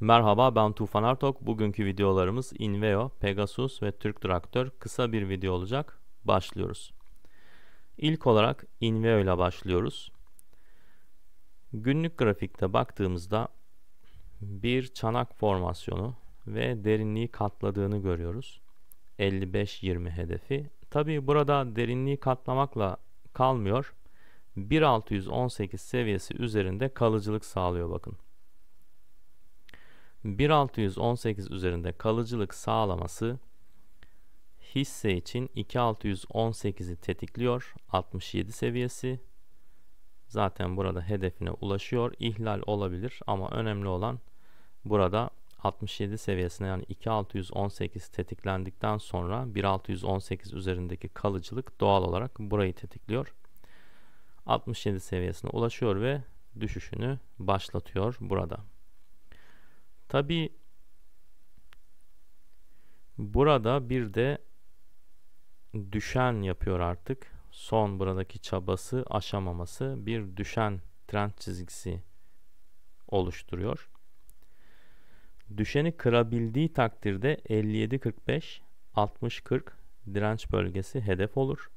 Merhaba ben Tufan Artok. Bugünkü videolarımız Inveo, Pegasus ve Türk Traktör kısa bir video olacak. Başlıyoruz. İlk olarak Inveo ile başlıyoruz. Günlük grafikte baktığımızda bir çanak formasyonu ve derinliği katladığını görüyoruz. 55-20 hedefi. Tabi burada derinliği katlamakla kalmıyor. 1618 seviyesi üzerinde kalıcılık sağlıyor bakın. 1618 üzerinde kalıcılık sağlaması hisse için 2618'i tetikliyor. 67 seviyesi. Zaten burada hedefine ulaşıyor. İhlal olabilir ama önemli olan burada 67 seviyesine yani 2618 tetiklendikten sonra 1618 üzerindeki kalıcılık doğal olarak burayı tetikliyor. 67 seviyesine ulaşıyor ve düşüşünü başlatıyor burada. Tabi burada bir de düşen yapıyor artık. Son buradaki çabası aşamaması bir düşen trend çizgisi oluşturuyor. Düşeni kırabildiği takdirde 57-45, 60 direnç bölgesi hedef olur.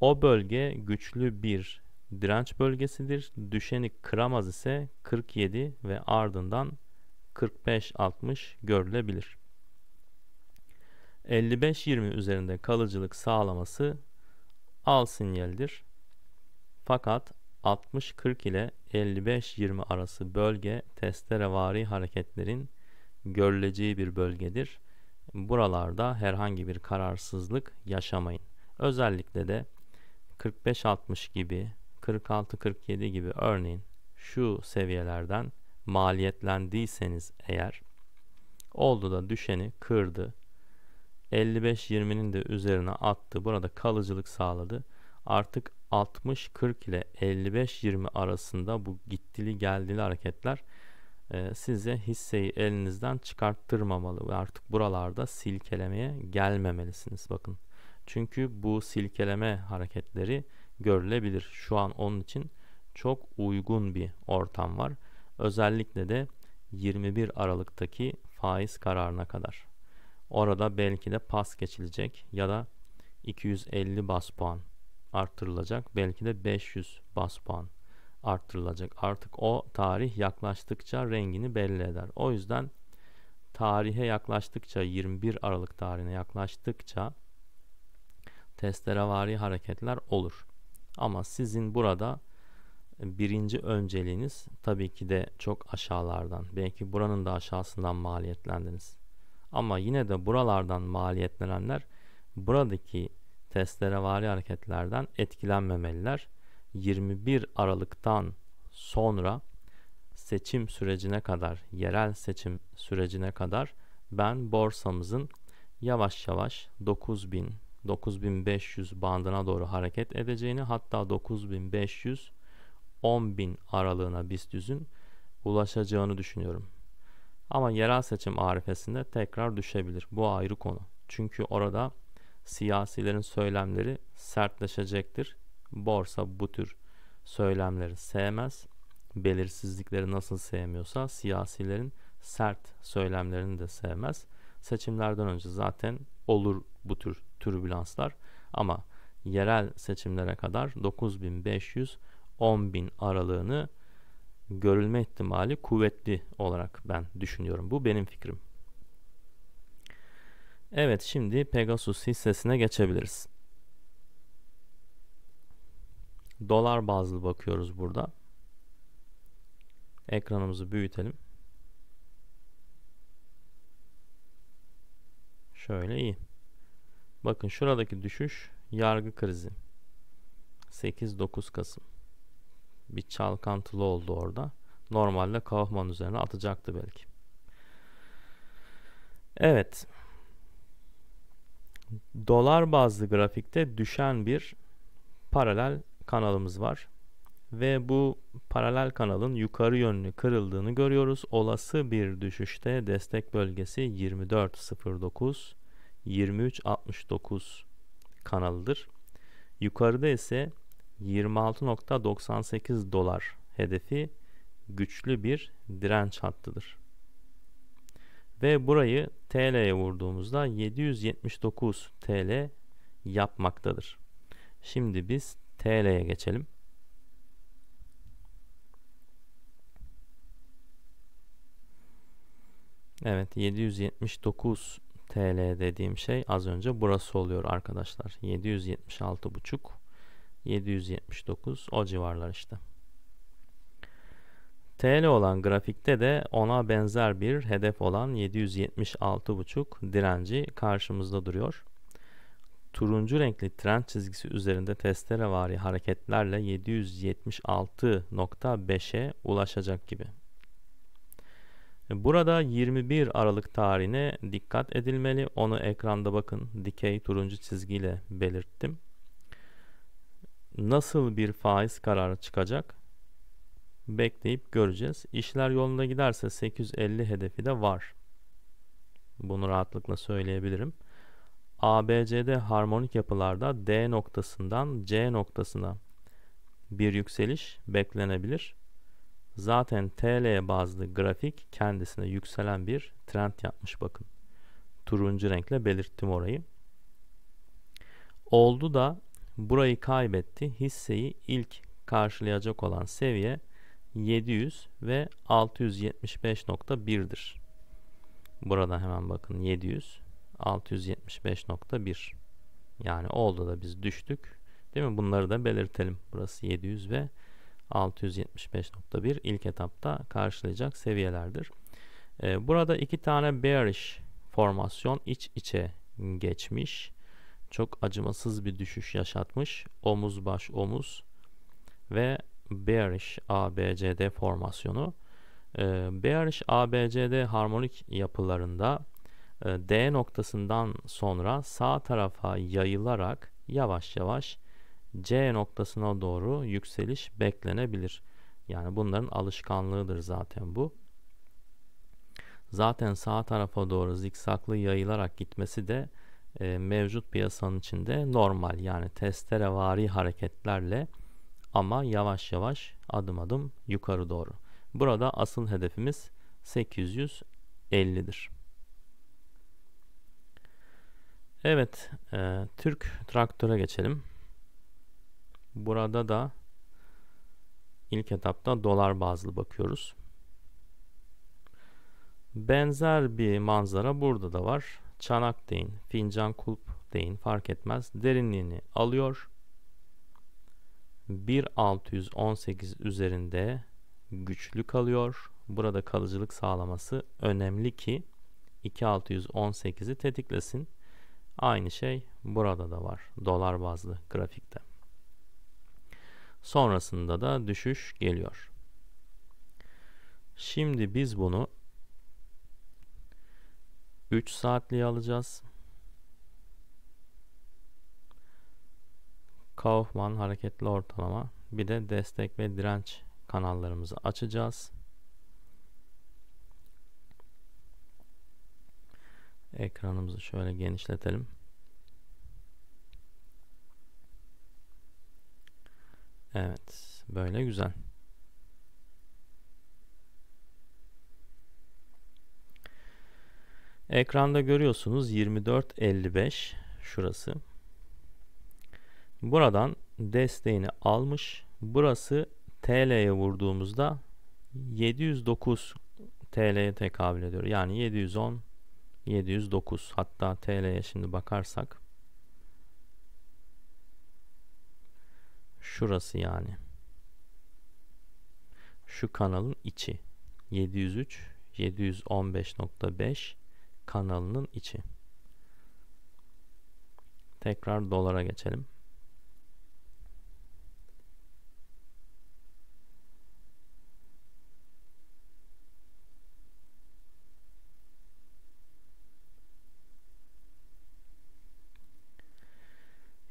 O bölge güçlü bir direnç bölgesidir. Düşeni kıramaz ise 47 ve ardından 45-60 görülebilir. 55-20 üzerinde kalıcılık sağlaması al sinyaldir. Fakat 60-40 ile 55-20 arası bölge testerevari hareketlerin görüleceği bir bölgedir. Buralarda herhangi bir kararsızlık yaşamayın. Özellikle de 45-60 gibi 46-47 gibi örneğin şu seviyelerden maliyetlendiyseniz eğer oldu da düşeni kırdı. 55-20'nin de üzerine attı. Burada kalıcılık sağladı. Artık 60-40 ile 55-20 arasında bu gittili geldili hareketler e, size hisseyi elinizden çıkarttırmamalı artık buralarda silkelemeye gelmemelisiniz bakın. Çünkü bu silkeleme hareketleri görülebilir. Şu an onun için çok uygun bir ortam var. Özellikle de 21 Aralık'taki faiz kararına kadar. Orada belki de pas geçilecek ya da 250 bas puan arttırılacak. Belki de 500 bas puan arttırılacak. Artık o tarih yaklaştıkça rengini belli eder. O yüzden tarihe yaklaştıkça 21 Aralık tarihine yaklaştıkça testerevari hareketler olur. Ama sizin burada birinci önceliğiniz tabii ki de çok aşağılardan belki buranın da aşağısından maliyetlendiniz. Ama yine de buralardan maliyetlenenler buradaki testlere testerevari hareketlerden etkilenmemeliler. 21 Aralık'tan sonra seçim sürecine kadar, yerel seçim sürecine kadar ben borsamızın yavaş yavaş 9000 9500 bandına doğru hareket edeceğini hatta 9500 10.000 aralığına BIST ulaşacağını düşünüyorum. Ama yerel seçim arifesinde tekrar düşebilir. Bu ayrı konu. Çünkü orada siyasilerin söylemleri sertleşecektir. Borsa bu tür söylemleri sevmez. Belirsizlikleri nasıl sevmiyorsa siyasilerin sert söylemlerini de sevmez. Seçimlerden önce zaten olur bu tür türbülanslar ama yerel seçimlere kadar 9500 10.000 aralığını görülme ihtimali kuvvetli olarak ben düşünüyorum. Bu benim fikrim. Evet şimdi Pegasus hissesine geçebiliriz. Dolar bazlı bakıyoruz burada. Ekranımızı büyütelim. Şöyle iyi. Bakın şuradaki düşüş yargı krizi. 8-9 Kasım bir çalkantılı oldu orada. Normalde Kaufman üzerine atacaktı belki. Evet. Dolar bazlı grafikte düşen bir paralel kanalımız var. Ve bu paralel kanalın yukarı yönlü kırıldığını görüyoruz. Olası bir düşüşte destek bölgesi 24.09 23.69 kanalıdır. Yukarıda ise 26.98 dolar hedefi güçlü bir direnç hattıdır. Ve burayı TL'ye vurduğumuzda 779 TL yapmaktadır. Şimdi biz TL'ye geçelim. Evet 779 TL dediğim şey az önce burası oluyor arkadaşlar. 776,5 779 o civarlar işte. TL olan grafikte de ona benzer bir hedef olan 776,5 direnci karşımızda duruyor. Turuncu renkli trend çizgisi üzerinde testere testerevari hareketlerle 776.5'e ulaşacak gibi. E, burada 21 Aralık tarihine dikkat edilmeli. Onu ekranda bakın dikey turuncu çizgiyle belirttim nasıl bir faiz kararı çıkacak? Bekleyip göreceğiz. İşler yolunda giderse 850 hedefi de var. Bunu rahatlıkla söyleyebilirim. ABCD harmonik yapılarda D noktasından C noktasına bir yükseliş beklenebilir. Zaten TL bazlı grafik kendisine yükselen bir trend yapmış bakın. Turuncu renkle belirttim orayı. Oldu da burayı kaybetti. Hisseyi ilk karşılayacak olan seviye 700 ve 675.1'dir. Burada hemen bakın 700 675.1 yani oldu da biz düştük. Değil mi? Bunları da belirtelim. Burası 700 ve 675.1 ilk etapta karşılayacak seviyelerdir. Ee, burada iki tane bearish formasyon iç içe geçmiş çok acımasız bir düşüş yaşatmış. Omuz baş omuz ve bearish ABCD formasyonu. E, bearish ABCD harmonik yapılarında e, D noktasından sonra sağ tarafa yayılarak yavaş yavaş C noktasına doğru yükseliş beklenebilir. Yani bunların alışkanlığıdır zaten bu. Zaten sağ tarafa doğru zikzaklı yayılarak gitmesi de e, mevcut piyasanın içinde normal yani testerevari hareketlerle ama yavaş yavaş adım adım yukarı doğru. Burada asıl hedefimiz 850'dir. Evet, e, Türk traktöre geçelim. Burada da ilk etapta dolar bazlı bakıyoruz. Benzer bir manzara burada da var çanak deyin, fincan kulp deyin fark etmez. Derinliğini alıyor. 1618 üzerinde güçlü kalıyor. Burada kalıcılık sağlaması önemli ki 2618'i tetiklesin. Aynı şey burada da var dolar bazlı grafikte. Sonrasında da düşüş geliyor. Şimdi biz bunu 3 saatliği alacağız. Kaufman hareketli ortalama. Bir de destek ve direnç kanallarımızı açacağız. Ekranımızı şöyle genişletelim. Evet, böyle güzel. Ekranda görüyorsunuz 24.55 şurası. Buradan desteğini almış. Burası TL'ye vurduğumuzda 709 TL'ye tekabül ediyor. Yani 710 709 hatta TL'ye şimdi bakarsak şurası yani şu kanalın içi 703 715.5 kanalının içi. Tekrar dolara geçelim.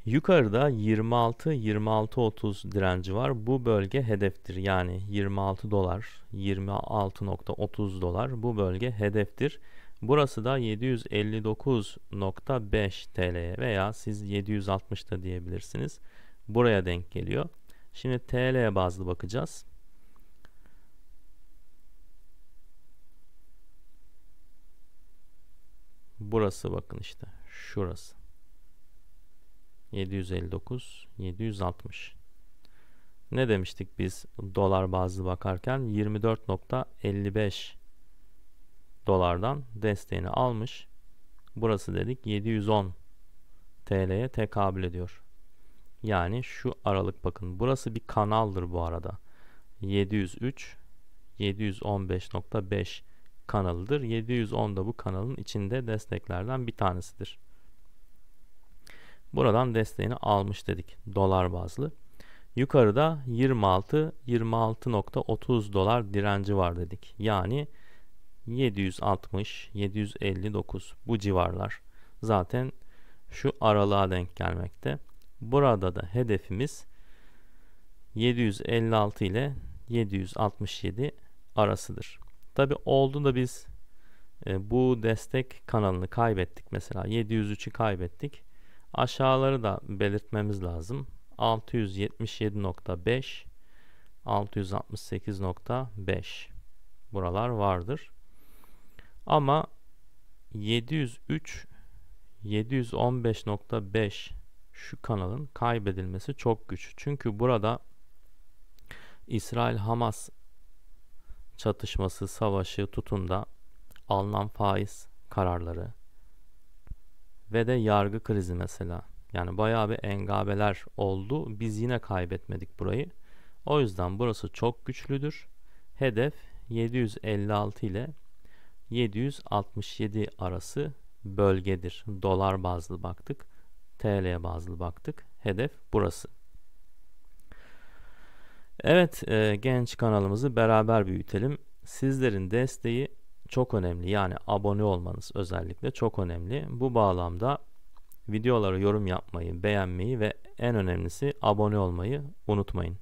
Yukarıda 26-26-30 direnci var. Bu bölge hedeftir. Yani 26 dolar, 26.30 dolar bu bölge hedeftir. Burası da 759.5 TL veya siz 760 da diyebilirsiniz. Buraya denk geliyor. Şimdi TL'ye bazlı bakacağız. Burası bakın işte. Şurası. 759 760. Ne demiştik biz dolar bazlı bakarken 24.55 dolardan desteğini almış. Burası dedik 710 TL'ye tekabül ediyor. Yani şu aralık bakın burası bir kanaldır bu arada. 703 715.5 kanalıdır. 710 da bu kanalın içinde desteklerden bir tanesidir. Buradan desteğini almış dedik dolar bazlı. Yukarıda 26 26.30 dolar direnci var dedik. Yani 760, 759 bu civarlar zaten şu aralığa denk gelmekte. Burada da hedefimiz 756 ile 767 arasıdır. Tabi oldu da biz e, bu destek kanalını kaybettik mesela 703'ü kaybettik. Aşağıları da belirtmemiz lazım. 677.5 668.5 buralar vardır. Ama 703 715.5 şu kanalın kaybedilmesi çok güç. Çünkü burada İsrail-Hamas çatışması, savaşı tutunda alınan faiz kararları ve de yargı krizi mesela. Yani bayağı bir engabeler oldu. Biz yine kaybetmedik burayı. O yüzden burası çok güçlüdür. Hedef 756 ile 767 arası bölgedir. Dolar bazlı baktık. TL bazlı baktık. Hedef burası. Evet e, genç kanalımızı beraber büyütelim. Sizlerin desteği çok önemli. Yani abone olmanız özellikle çok önemli. Bu bağlamda videolara yorum yapmayı, beğenmeyi ve en önemlisi abone olmayı unutmayın.